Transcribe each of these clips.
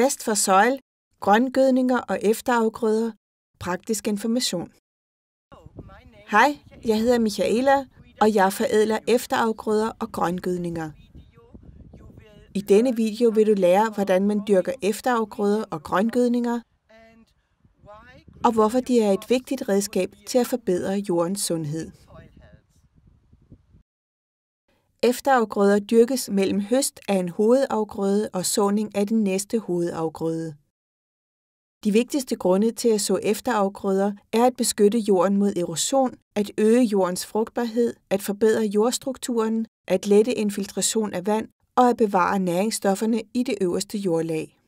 Bedst for soil, grøngødninger og efterafgrøder. Praktisk information. Hej, jeg hedder Michaela, og jeg forædler efterafgrøder og grøngødninger. I denne video vil du lære, hvordan man dyrker efterafgrøder og grøngødninger, og hvorfor de er et vigtigt redskab til at forbedre jordens sundhed. Efterafgrøder dyrkes mellem høst af en hovedafgrøde og såning af den næste hovedafgrøde. De vigtigste grunde til at så efterafgrøder er at beskytte jorden mod erosion, at øge jordens frugtbarhed, at forbedre jordstrukturen, at lette infiltration af vand og at bevare næringsstofferne i det øverste jordlag.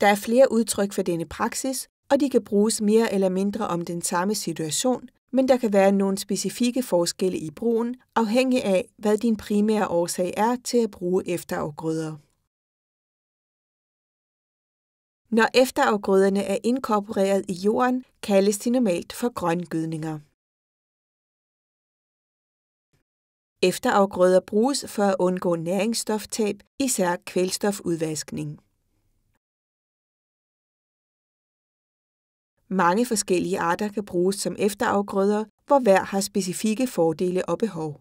Der er flere udtryk for denne praksis, og de kan bruges mere eller mindre om den samme situation, men der kan være nogle specifikke forskelle i brugen, afhængig af, hvad din primære årsag er til at bruge efterafgrøder. Når efterafgrøderne er inkorporeret i jorden, kaldes de normalt for grøngødninger. Efterafgrøder bruges for at undgå næringsstoftab, især kvælstofudvaskning. Mange forskellige arter kan bruges som efterafgrøder, hvor hver har specifikke fordele og behov.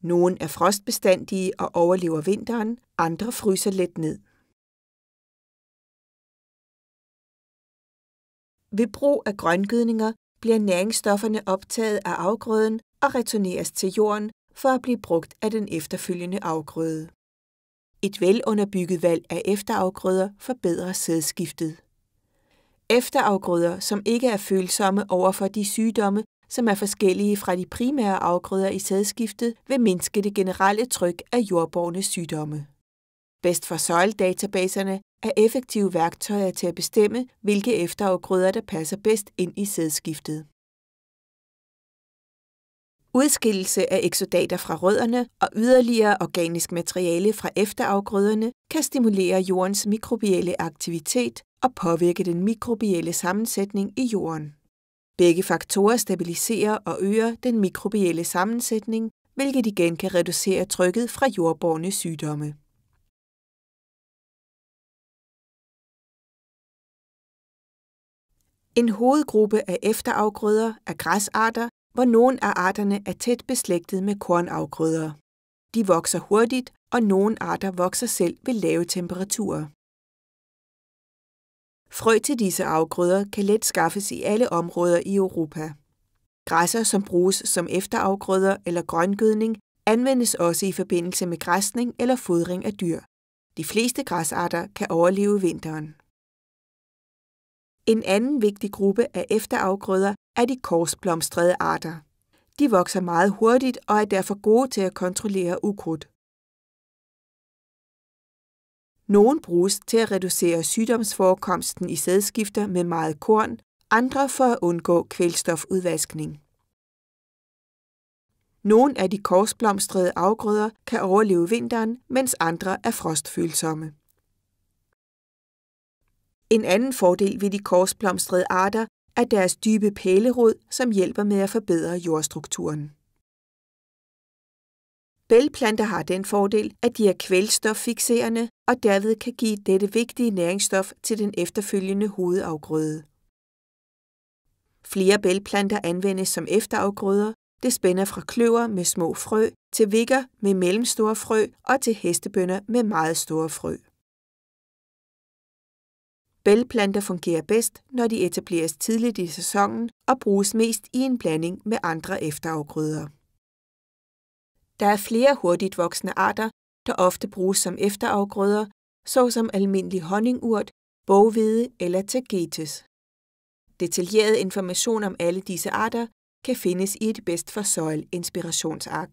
Nogle er frostbestandige og overlever vinteren, andre fryser let ned. Ved brug af grøngødninger bliver næringsstofferne optaget af afgrøden og returneres til jorden for at blive brugt af den efterfølgende afgrøde. Et velunderbygget valg af efterafgrøder forbedrer sædskiftet efterafgrøder, som ikke er følsomme over for de sygdomme, som er forskellige fra de primære afgrøder i sædskiftet, vil mindske det generelle tryk af jordborgne sygdomme. Best for Soil-databaserne er effektive værktøjer til at bestemme, hvilke efterafgrøder, der passer bedst ind i sædskiftet. Udskillelse af eksodater fra rødderne og yderligere organisk materiale fra efterafgrøderne kan stimulere jordens mikrobielle aktivitet og påvirke den mikrobielle sammensætning i jorden. Begge faktorer stabiliserer og øger den mikrobielle sammensætning, hvilket igen kan reducere trykket fra jordborne sygdomme. En hovedgruppe af efterafgrøder er græsarter, hvor nogle af arterne er tæt beslægtet med kornafgrøder. De vokser hurtigt, og nogle arter vokser selv ved lave temperaturer. Frø til disse afgrøder kan let skaffes i alle områder i Europa. Græsser, som bruges som efterafgrøder eller grøngødning, anvendes også i forbindelse med græsning eller fodring af dyr. De fleste græsarter kan overleve vinteren. En anden vigtig gruppe af efterafgrøder er de korsblomstrede arter. De vokser meget hurtigt og er derfor gode til at kontrollere ukrudt. Nogle bruges til at reducere sygdomsforekomsten i sædskifter med meget korn, andre for at undgå kvælstofudvaskning. Nogle af de korsblomstrede afgrøder kan overleve vinteren, mens andre er frostfølsomme. En anden fordel ved de korsblomstrede arter er deres dybe pælerod, som hjælper med at forbedre jordstrukturen. Bælplanter har den fordel, at de er kvælstoffixerende og derved kan give dette vigtige næringsstof til den efterfølgende hovedafgrøde. Flere bælplanter anvendes som efterafgrøder. Det spænder fra kløver med små frø til vikker med mellemstore frø og til hestebønder med meget store frø. Bælgplanter fungerer bedst, når de etableres tidligt i sæsonen og bruges mest i en blanding med andre efterafgrøder. Der er flere hurtigt voksende arter, der ofte bruges som efterafgrøder, såsom almindelig honningurt, boghvide eller tagetes. Detaljeret information om alle disse arter kan findes i et bedst for soil inspirationsark.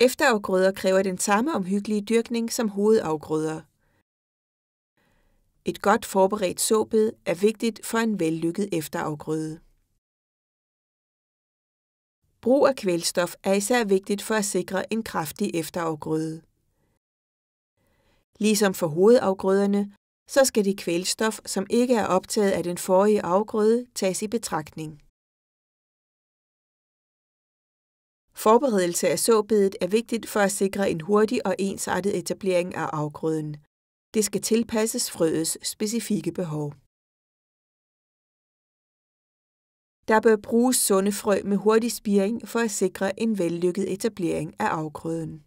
Efterafgrøder kræver den samme omhyggelige dyrkning som hovedafgrøder – et godt forberedt såbed er vigtigt for en vellykket efterafgrøde. Brug af kvælstof er især vigtigt for at sikre en kraftig efterafgrøde. Ligesom for hovedafgrøderne, så skal det kvælstof, som ikke er optaget af den forrige afgrøde, tages i betragtning. Forberedelse af såbedet er vigtigt for at sikre en hurtig og ensartet etablering af afgrøden. Det skal tilpasses frøets specifikke behov. Der bør bruges sunde frø med hurtig spiring for at sikre en vellykket etablering af afgrøden.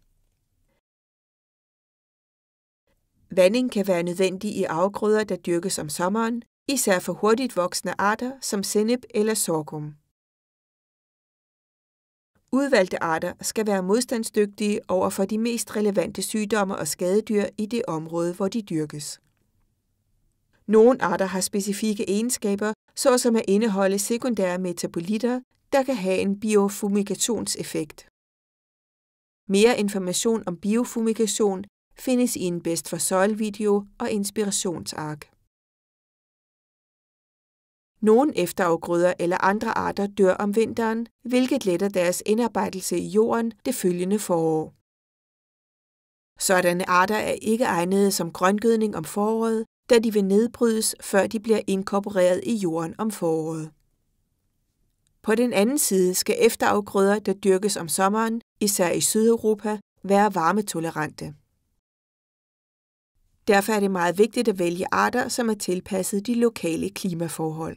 Vanding kan være nødvendig i afgrøder, der dyrkes om sommeren, især for hurtigt voksende arter som sennep eller sorghum. Udvalgte arter skal være modstandsdygtige over for de mest relevante sygdomme og skadedyr i det område, hvor de dyrkes. Nogle arter har specifikke egenskaber, såsom at indeholde sekundære metabolitter, der kan have en biofumigationseffekt. Mere information om biofumigation findes i en bedst for Soil video og inspirationsark. Nogle efterafgrøder eller andre arter dør om vinteren, hvilket letter deres indarbejdelse i jorden det følgende forår. Sådanne arter er ikke egnede som grøngødning om foråret, da de vil nedbrydes, før de bliver inkorporeret i jorden om foråret. På den anden side skal efterafgrøder, der dyrkes om sommeren, især i Sydeuropa, være varmetolerante. Derfor er det meget vigtigt at vælge arter, som er tilpasset de lokale klimaforhold.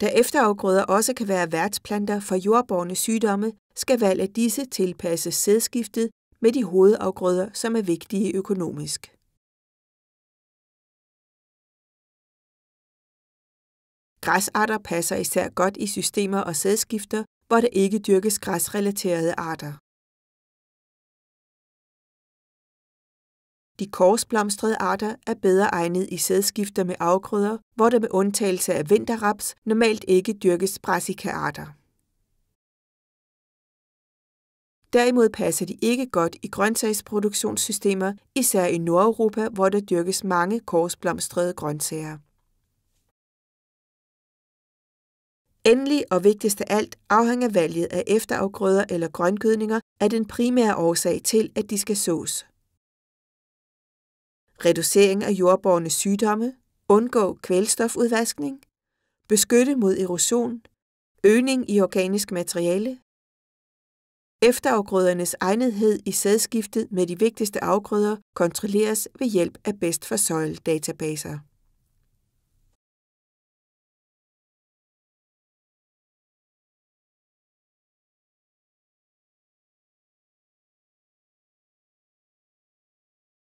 Da efterafgrøder også kan være værtsplanter for jordborne sygdomme, skal valg af disse tilpasses sædskiftet med de hovedafgrøder, som er vigtige økonomisk. Græsarter passer især godt i systemer og sædskifter, hvor der ikke dyrkes græsrelaterede arter. De korsblomstrede arter er bedre egnet i sædskifter med afgrøder, hvor der med undtagelse af vinterraps normalt ikke dyrkes brassica-arter. Derimod passer de ikke godt i grøntsagsproduktionssystemer, især i Nordeuropa, hvor der dyrkes mange korsblomstrede grøntsager. Endelig og vigtigst af alt afhænger valget af efterafgrøder eller grøngødninger af den primære årsag til, at de skal sås reducering af jordborne sygdomme, undgå kvælstofudvaskning, beskytte mod erosion, øgning i organisk materiale, Efterafgrødernes egnethed i sædskiftet med de vigtigste afgrøder kontrolleres ved hjælp af bedst for databaser.